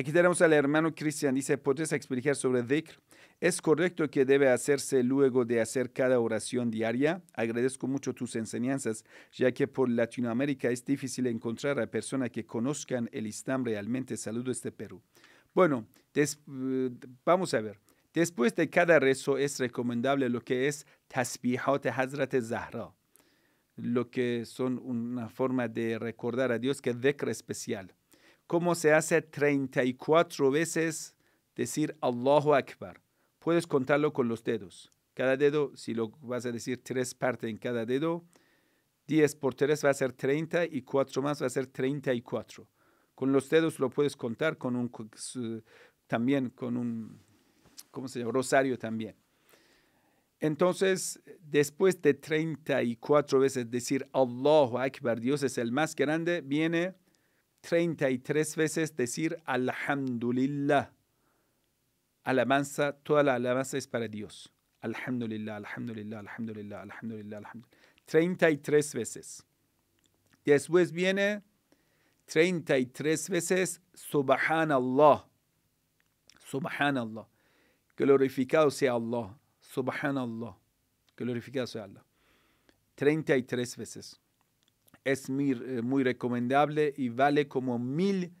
Aquí tenemos al hermano Cristian, dice, ¿podrías explicar sobre Dikr? ¿Es correcto que debe hacerse luego de hacer cada oración diaria? Agradezco mucho tus enseñanzas, ya que por Latinoamérica es difícil encontrar a personas que conozcan el Islam realmente. Saludos de este Perú. Bueno, eh, vamos a ver. Después de cada rezo es recomendable lo que es tasbihat Hazrat Zahra, lo que son una forma de recordar a Dios que es especial cómo se hace 34 veces decir Allahu Akbar. Puedes contarlo con los dedos. Cada dedo, si lo vas a decir tres partes en cada dedo, 10 por 3 va a ser 30 y 4 más va a ser 34. Con los dedos lo puedes contar con un también con un ¿cómo se llama? rosario también. Entonces, después de 34 veces decir Allahu Akbar, Dios es el más grande, viene 33 veces decir alhamdulillah. Alabanza, toda la alabanza es para Dios. Alhamdulillah, alhamdulillah, alhamdulillah, alhamdulillah, alhamdulillah. 33 veces. Después viene 33 veces subhanallah. Subhanallah. Glorificado sea Allah. Subhanallah. Glorificado sea Allah. 33 veces es eh, muy, recomendable y vale como mil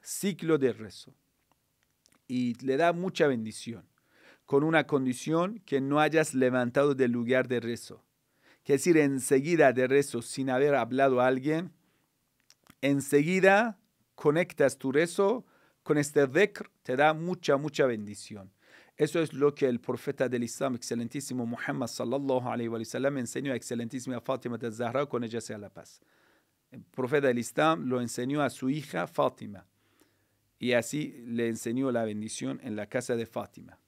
ciclos de rezo. Y le da mucha bendición, con una condición que no hayas levantado del lugar de rezo. Que decir, enseguida de rezo, sin haber hablado a alguien, enseguida conectas tu rezo con este decre te da mucha, mucha bendición. Eso es lo que el profeta del Islam, excelentísimo Muhammad sallallahu alaihi sallam enseñó a excelentísima Fátima de Zahra con ella sea la paz. El profeta del Islam lo enseñó a su hija Fátima y así le enseñó la bendición en la casa de Fátima.